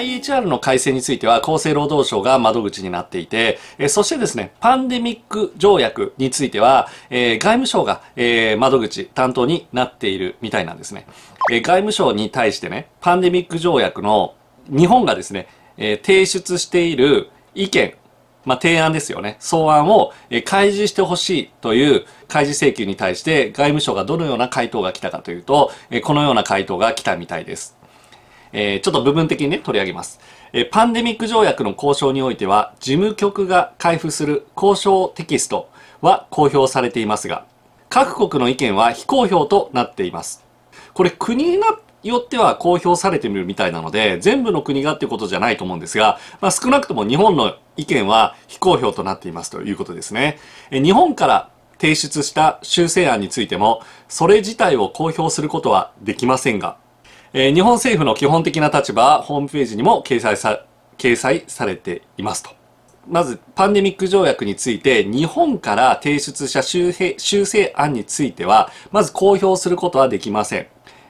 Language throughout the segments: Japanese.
IHR の改正については厚生労働省が窓口になっていて、えそしてですね、パンデミック条約については、え外務省が、え窓口担当になっているみたいなんですね、え外務省に対してね、パンデミック条約の日本がですね、え提出している意見、まあ、提案ですよね。草案を開示してほしいという開示請求に対して外務省がどのような回答が来たかというと、このような回答が来たみたいです。えー、ちょっと部分的にね、取り上げます。えー、パンデミック条約の交渉においては、事務局が開封する交渉テキストは公表されていますが、各国の意見は非公表となっています。これ国によっては公表されてみるみたいなので、全部の国がっていうことじゃないと思うんですが、まあ、少なくとも日本の意見は非公表となっていますということですね。え日本から提出した修正案についても、それ自体を公表することはできませんが、えー、日本政府の基本的な立場はホームページにも掲載さ掲載されていますと。まず、パンデミック条約について、日本から提出した修正案については、まず公表することはできません。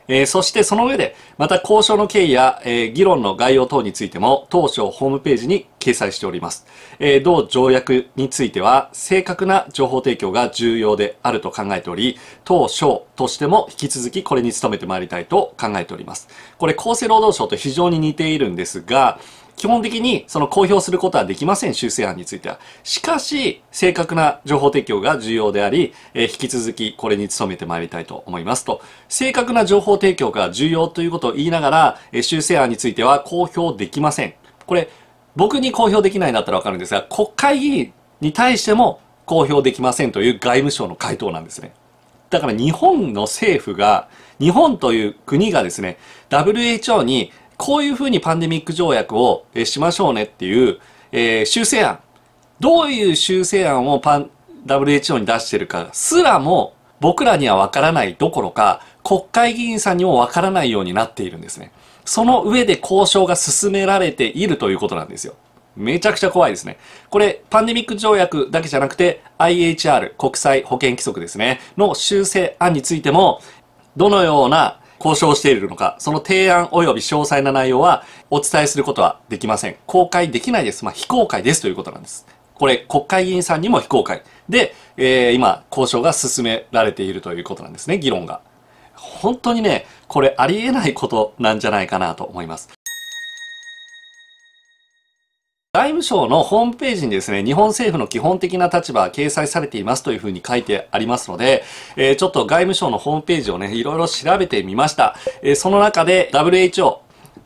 えー、そしてその上で、また交渉の経緯や、えー、議論の概要等についても、当初ホームページに掲載しております。えー、同条約については、正確な情報提供が重要であると考えており、当初としても引き続きこれに努めてまいりたいと考えております。これ、厚生労働省と非常に似ているんですが、基本的にその公表することはできません、修正案については。しかし、正確な情報提供が重要であり、えー、引き続きこれに努めてまいりたいと思いますと、正確な情報提供が重要ということを言いながら、えー、修正案については公表できません。これ、僕に公表できないんだったらわかるんですが、国会議員に対しても公表できませんという外務省の回答なんですね。だから日本の政府が、日本という国がですね、WHO にこういうふうにパンデミック条約をしましょうねっていう、えー、修正案。どういう修正案をパン WHO に出してるかすらも僕らにはわからないどころか国会議員さんにもわからないようになっているんですね。その上で交渉が進められているということなんですよ。めちゃくちゃ怖いですね。これ、パンデミック条約だけじゃなくて、IHR、国際保健規則ですね、の修正案についても、どのような交渉しているのか、その提案及び詳細な内容はお伝えすることはできません。公開できないです。まあ、非公開ですということなんです。これ、国会議員さんにも非公開。で、えー、今、交渉が進められているということなんですね、議論が。本当にね、これありえないことなんじゃないかなと思います。外務省のホームページにですね、日本政府の基本的な立場は掲載されていますというふうに書いてありますので、えー、ちょっと外務省のホームページをね、いろいろ調べてみました。えー、その中で WHO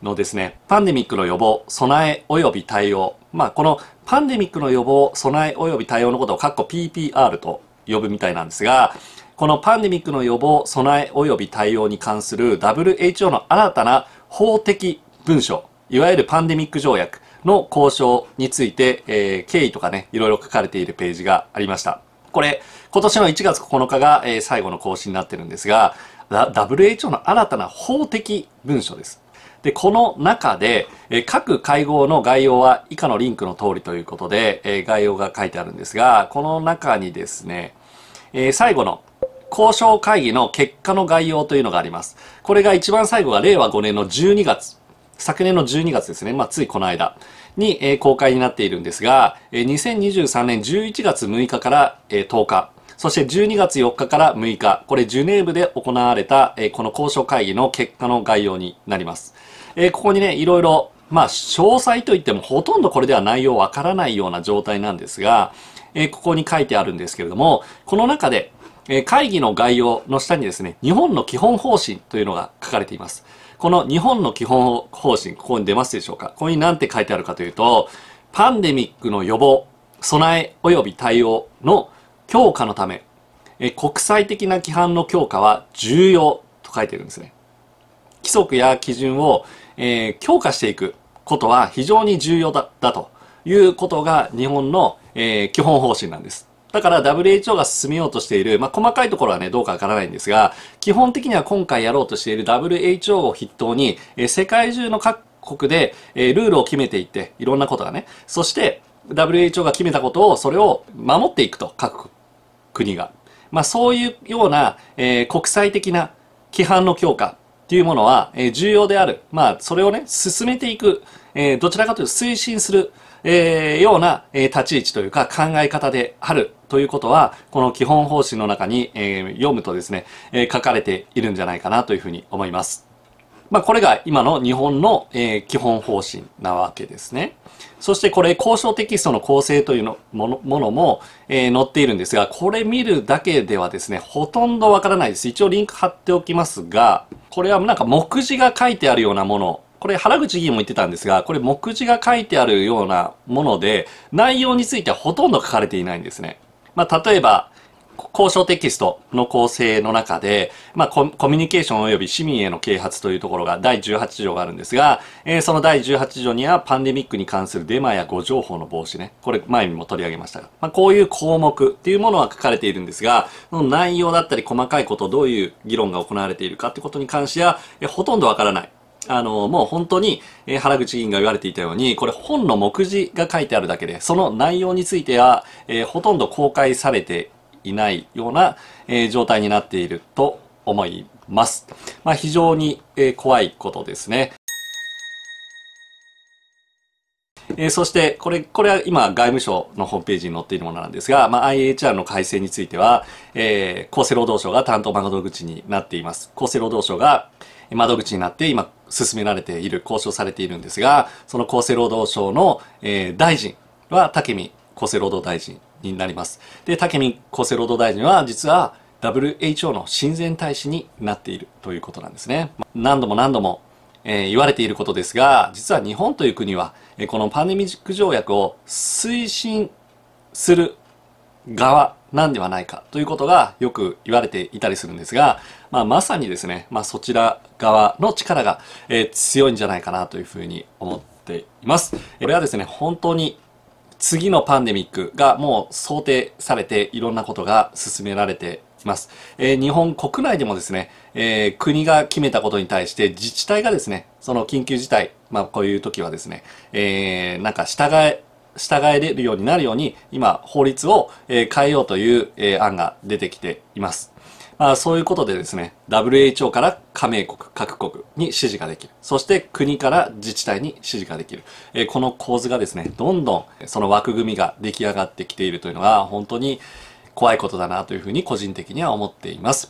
のですね、パンデミックの予防、備え及び対応。まあ、このパンデミックの予防、備え及び対応のことをっこ PPR と呼ぶみたいなんですが、このパンデミックの予防、備え及び対応に関する WHO の新たな法的文書、いわゆるパンデミック条約、の交渉について、えー、経緯とかね、いろいろ書かれているページがありました。これ、今年の1月9日が、えー、最後の更新になってるんですが、WHO の新たな法的文書です。で、この中で、えー、各会合の概要は以下のリンクの通りということで、えー、概要が書いてあるんですが、この中にですね、えー、最後の交渉会議の結果の概要というのがあります。これが一番最後が令和5年の12月昨年の12月ですね、まあ、ついこの間に、えー、公開になっているんですが、えー、2023年11月6日から、えー、10日、そして12月4日から6日、これジュネーブで行われた、えー、この交渉会議の結果の概要になります。えー、ここにね、いろいろ、まあ、詳細といってもほとんどこれでは内容わからないような状態なんですが、えー、ここに書いてあるんですけれども、この中で、え会議の概要の下にですね、日本の基本方針というのが書かれています。この日本の基本方針、ここに出ますでしょうか。ここに何て書いてあるかというと、パンデミックの予防、備え及び対応の強化のため、え国際的な規範の強化は重要と書いてるんですね。規則や基準を、えー、強化していくことは非常に重要だだということが日本の、えー、基本方針なんです。だから WHO が進めようとしている、まあ、細かいところはね、どうかわからないんですが、基本的には今回やろうとしている WHO を筆頭に、え世界中の各国で、えルールを決めていって、いろんなことがね、そして WHO が決めたことを、それを守っていくと、各国が。まあ、そういうような、えー、国際的な規範の強化っていうものは、えー、重要である。まあ、それをね、進めていく、えー、どちらかというと推進する、えー、ような、えー、立ち位置というか考え方であるということは、この基本方針の中に、えー、読むとですね、えー、書かれているんじゃないかなというふうに思います。まあ、これが今の日本の、えー、基本方針なわけですね。そしてこれ、交渉テキストの構成というのものものも、えー、載っているんですが、これ見るだけではですね、ほとんどわからないです。一応リンク貼っておきますが、これはなんか目次が書いてあるようなものこれ原口議員も言ってたんですが、これ目次が書いてあるようなもので、内容についてはほとんど書かれていないんですね。まあ、例えば、交渉テキストの構成の中で、まあ、コミュニケーション及び市民への啓発というところが第18条があるんですが、えー、その第18条にはパンデミックに関するデマや誤情報の防止ね、これ前にも取り上げましたが、まあ、こういう項目っていうものは書かれているんですが、その内容だったり細かいこと、どういう議論が行われているかってことに関しては、えほとんどわからない。あの、もう本当に、えー、原口議員が言われていたように、これ本の目次が書いてあるだけで、その内容については、えー、ほとんど公開されていないような、えー、状態になっていると思います。まあ、非常に、え怖いことですね。えそして、これ、これは今、外務省のホームページに載っているものなんですが、まあ、IHR の改正については、えー、厚生労働省が担当窓口になっています。厚生労働省が窓口になって、今、進められている、交渉されているんですが、その厚生労働省の、えー、大臣は武見厚生労働大臣になります。で、武見厚生労働大臣は実は WHO の親善大使になっているということなんですね。何度も何度も、えー、言われていることですが、実は日本という国は、えー、このパンデミック条約を推進する側なんではないかということがよく言われていたりするんですが、まあ、まさにですね、まあ、そちら側の力が、えー、強いんじゃないかなというふうに思っています。これはですね、本当に次のパンデミックがもう想定されていろんなことが進められています。えー、日本国内でもですね、えー、国が決めたことに対して自治体がですね、その緊急事態、まあこういう時はですね、えー、なんか従え、従えれるようになるように今法律を変えようという案が出てきています。あそういうことでですね、WHO から加盟国、各国に指示ができる。そして国から自治体に指示ができる。えこの構図がですね、どんどんその枠組みが出来上がってきているというのは本当に怖いことだなというふうに個人的には思っています。